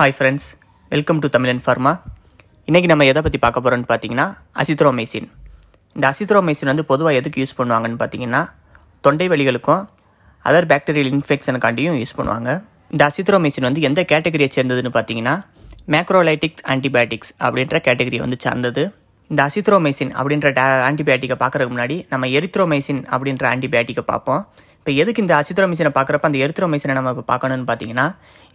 hi friends welcome to Tamilan pharma இன்றைக்கி நம்ம எதை பற்றி பார்க்க போகிறோன்னு பார்த்தீங்கன்னா அசித்ரோமைசின் இந்த அசித்ரோமைசின் வந்து பொதுவாக எதுக்கு யூஸ் பண்ணுவாங்கன்னு பார்த்தீங்கன்னா தொண்டை வலிகளுக்கும் அதர் பேக்டீரியல் இன்ஃபெக்ஷனுக்காண்டியும் யூஸ் பண்ணுவாங்க இந்த அசித்ரோமைசின் வந்து எந்த கேட்டகரியை சேர்ந்ததுன்னு பார்த்தீங்கன்னா மேக்ரோலைட்டிக்ஸ் ஆன்டிபயாட்டிக்ஸ் அப்படின்ற கேட்டகரியை வந்து சார்ந்தது இந்த அசித்ரோமைசின் அப்படின்ற டே ஆன்டிபயோட்டிக்கை பார்க்குறதுக்கு முன்னாடி நம்ம எரித்ரோமைசின் அப்படின்ற ஆன்டிபயாட்டிக்கை பார்ப்போம் இப்போ எதுக்கு இந்த அசித்ரோமைசினை பார்க்குறப்ப அந்த எரித்ரோமைசினை நம்ம இப்போ பார்க்கணும்னு பார்த்தீங்கன்னா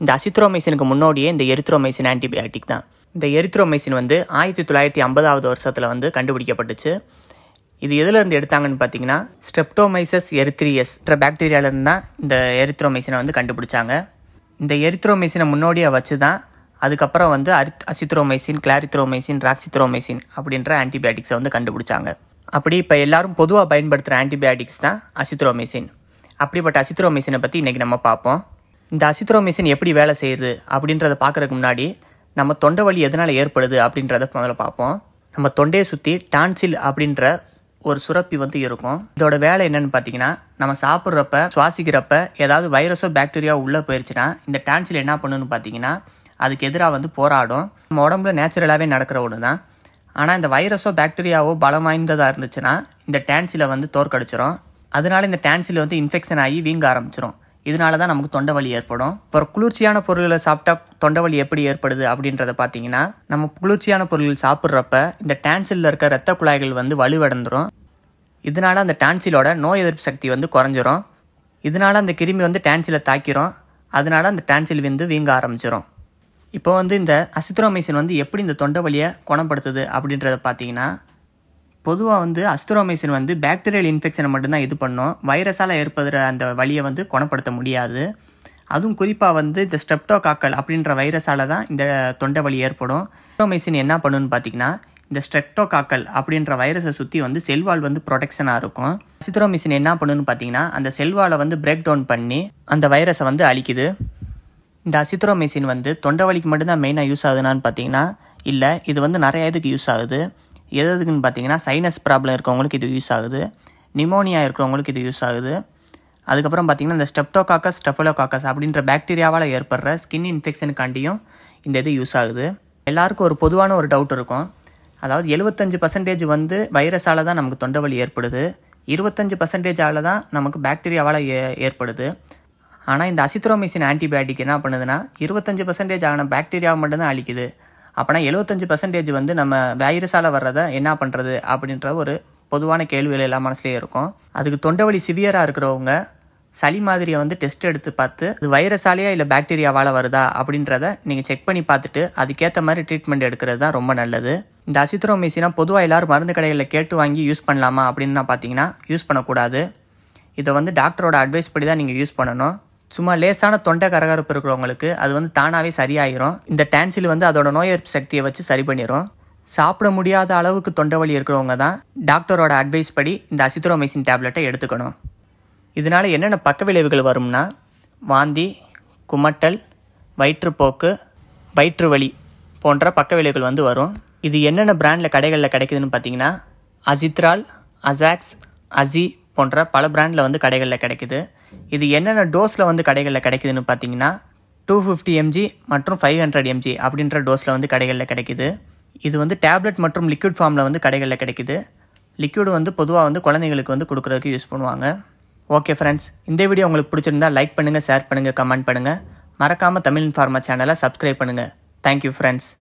இந்த அசித்ரோமைசினுக்கு முன்னோடியே இந்த எரித்ரோமைசின் ஆன்டிபயாட்டிக் தான் இந்த எரித்ரோமைசின் வந்து ஆயிரத்தி தொள்ளாயிரத்தி ஐம்பதாவது வருஷத்தில் வந்து கண்டுபிடிக்கப்பட்டுச்சு இது எதுலேருந்து எடுத்தாங்கன்னு பார்த்தீங்கன்னா ஸ்ட்ரெப்டோமைசஸ் எரித்ரியஸ் என்ற பாக்டீரியாவிலேருந்து தான் இந்த எரித்ரோமைசினை வந்து கண்டுபிடிச்சாங்க இந்த எரித்ரோமைசினை முன்னோடியாக வச்சு தான் அதுக்கப்புறம் வந்து அரித் அசித்ரோமைசின் கிளாரித்ரோமைசின் ராக்சித்ரோமைசின் அப்படின்ற ஆன்டிபயாட்டிக்ஸை வந்து கண்டுபிடிச்சாங்க அப்படி இப்போ எல்லாரும் பொதுவாக பயன்படுத்துகிற ஆன்டிபயாட்டிக்ஸ் தான் அசித்ரோமைசின் அப்படிப்பட்ட அசித்ரோ மிஷினை பற்றி இன்றைக்கி நம்ம பார்ப்போம் இந்த அசித்ரோ மிஷின் எப்படி வேலை செய்யுது அப்படின்றத பார்க்குறதுக்கு முன்னாடி நம்ம தொண்டை வலி எதனால் ஏற்படுது அப்படின்றத முதல்ல பார்ப்போம் நம்ம தொண்டையை சுற்றி டான்சில் அப்படின்ற ஒரு சுரப்பி வந்து இருக்கும் இதோட வேலை என்னென்னு பார்த்தீங்கன்னா நம்ம சாப்பிட்றப்ப சுவாசிக்கிறப்ப ஏதாவது வைரஸோ பாக்டீரியா உள்ளே போயிடுச்சுன்னா இந்த டான்சில் என்ன பண்ணுன்னு பார்த்தீங்கன்னா அதுக்கு எதிராக வந்து போராடும் நம்ம உடம்புல நேச்சுரலாகவே நடக்கிற ஒன்று தான் ஆனால் இந்த வைரஸோ பாக்டீரியாவோ பலம் வாய்ந்ததாக இருந்துச்சுன்னா இந்த டான்சில் வந்து தோற்கடிச்சிரும் அதனால இந்த டான்சில் வந்து இன்ஃபெக்ஷன் ஆகி வீங்க ஆரம்பிச்சிடும் இதனால தான் நமக்கு தொண்டை வலி ஏற்படும் அப்புறம் குளிர்ச்சியான பொருள்களை சாப்பிட்டா தொண்டை வலி எப்படி ஏற்படுது அப்படின்றத பார்த்தீங்கன்னா நம்ம குளிர்ச்சியான பொருள்கள் சாப்பிட்றப்ப இந்த டான்சிலில் இருக்க ரத்த குழாய்கள் வந்து வலுவடைந்துடும் இதனால் அந்த டான்சிலோட நோய் எதிர்ப்பு சக்தி வந்து குறைஞ்சிரும் இதனால் அந்த கிருமி வந்து டான்சிலை தாக்கிரும் அதனால் அந்த டான்சில் வந்து வீங்க ஆரம்பிச்சிடும் இப்போ வந்து இந்த அசித்ரோமைசின் வந்து எப்படி இந்த தொண்டை வலியை குணப்படுத்துது அப்படின்றத பார்த்தீங்கன்னா பொதுவாக வந்து அஸ்துரோமைசின் வந்து பேக்டீரியல் இன்ஃபெக்ஷனை மட்டும்தான் இது பண்ணும் வைரஸால் ஏற்படுற அந்த வழியை வந்து குணப்படுத்த முடியாது அதுவும் குறிப்பாக வந்து இந்த ஸ்ட்ரெப்டோகாக்கல் அப்படின்ற வைரஸால் தான் இந்த தொண்டை வலி ஏற்படும் அஸ்துரோமைசின் என்ன பண்ணுன்னு பார்த்தீங்கன்னா இந்த ஸ்ட்ரெப்டோகாக்கல் அப்படின்ற வைரஸை சுற்றி வந்து செல்வால் வந்து ப்ரொடெக்ஷனாக இருக்கும் சித்ரோமிசின் என்ன பண்ணுன்னு பார்த்தீங்கன்னா அந்த செல்வாலை வந்து பிரேக் டவுன் பண்ணி அந்த வைரஸை வந்து அழிக்குது இந்த அசித்ரோமிசின் வந்து தொண்டை வலிக்கு மட்டும்தான் மெயினாக யூஸ் ஆகுதுனான்னு பார்த்தீங்கன்னா இல்லை இது வந்து நிறைய இதுக்கு யூஸ் ஆகுது எது எதுக்குன்னு பார்த்தீங்கன்னா சைனஸ் ப்ராப்ளம் இருக்கிறவங்களுக்கு இது யூஸ் ஆகுது நிமோனியா இருக்கிறவங்களுக்கு இது யூஸ் ஆகுது அதுக்கப்புறம் பார்த்திங்கன்னா இந்த ஸ்டெப்டோகாக்கஸ் ஸ்டெஃபலோகாக்கஸ் அப்படின்ற பாக்டீரியாவால் ஏற்படுற ஸ்கின் இன்ஃபெக்ஷனுக்காண்டியும் இந்த இது யூஸ் ஆகுது எல்லாருக்கும் ஒரு பொதுவான ஒரு டவுட் இருக்கும் அதாவது எழுபத்தஞ்சு பர்சன்டேஜ் வந்து வைரஸால் தான் நமக்கு தொண்டவலி ஏற்படுது இருபத்தஞ்சு பர்சன்டேஜால் தான் நமக்கு பாக்டீரியாவால் ஏ ஏற்படுது ஆனால் இந்த அசித்ரோமிசின் ஆன்டிபயோட்டிக் என்ன பண்ணுதுன்னா இருபத்தஞ்சு பர்சன்டேஜ் ஆன பாக்டீரியாவை மட்டும்தான் அழிக்குது அப்போனா எழுபத்தஞ்சு பர்சன்டேஜ் வந்து நம்ம வைரஸால் வர்றதை என்ன பண்ணுறது அப்படின்ற ஒரு பொதுவான கேள்விகள் எல்லா மனசுலேயே இருக்கும் அதுக்கு தொண்டவழி சிவியராக இருக்கிறவங்க சளி மாதிரியை வந்து டெஸ்ட் எடுத்து பார்த்து அது வைரஸாலேயா இல்லை பாக்டீரியாவால் வருதா அப்படின்றத நீங்கள் செக் பண்ணி பார்த்துட்டு அதுக்கேற்ற மாதிரி ட்ரீட்மெண்ட் எடுக்கிறது தான் ரொம்ப நல்லது இந்த அசித்ரோமிசினா பொதுவாக எல்லோரும் மருந்து கடைகளில் கேட்டு வாங்கி யூஸ் பண்ணலாமா அப்படின்னா பார்த்தீங்கன்னா யூஸ் பண்ணக்கூடாது இதை வந்து டாக்டரோட அட்வைஸ் படி தான் நீங்கள் யூஸ் பண்ணணும் சும்மா லேசான தொண்டை கரகரப்பு இருக்கிறவங்களுக்கு அது வந்து தானாகவே சரியாயிரும் இந்த டான்சில் வந்து அதோட நோய் எதிர்ப்பு சக்தியை வச்சு சரி பண்ணிடும் சாப்பிட முடியாத அளவுக்கு தொண்டை வலி இருக்கிறவங்க தான் டாக்டரோட அட்வைஸ் படி இந்த அசித்ரோமைசின் டேப்லெட்டை எடுத்துக்கணும் இதனால் என்னென்ன பக்க விளைவுகள் வரும்னா வாந்தி குமட்டல் வயிற்றுப்போக்கு வயிற்று வலி போன்ற பக்க விளைவுகள் வந்து வரும் இது என்னென்ன பிராண்டில் கடைகளில் கிடைக்குதுன்னு பார்த்தீங்கன்னா அசித்ரால் அசாக்ஸ் அசி போன்ற பல பிராண்டில் வந்து கடைகளில் கிடைக்குது இது என்னென்ன டோஸில் வந்து கடைகளில் கிடைக்குதுன்னு பார்த்தீங்கன்னா டூ ஃபிஃப்டி எம்ஜி மற்றும் ஃபைவ் ஹண்ட்ரட் எம்ஜி அப்படின்ற டோஸில் வந்து கடைகளில் கிடைக்குது இது வந்து டேப்லெட் மற்றும் லிக்விட் ஃபார்மில் வந்து கடைகளில் கிடைக்குது லிக்யூடு வந்து பொதுவாக வந்து குழந்தைங்களுக்கு வந்து கொடுக்குறதுக்கு யூஸ் பண்ணுவாங்க ஓகே ஃப்ரெண்ட்ஸ் இந்த வீடியோ உங்களுக்கு பிடிச்சிருந்தா லைக் பண்ணுங்கள் ஷேர் பண்ணுங்கள் கமெண்ட் பண்ணுங்கள் மறக்காமல் தமிழ் இன்ஃபார்மா சேனலை சப்ஸ்கிரைப் பண்ணுங்கள் தேங்க்யூ ஃப்ரெண்ட்ஸ்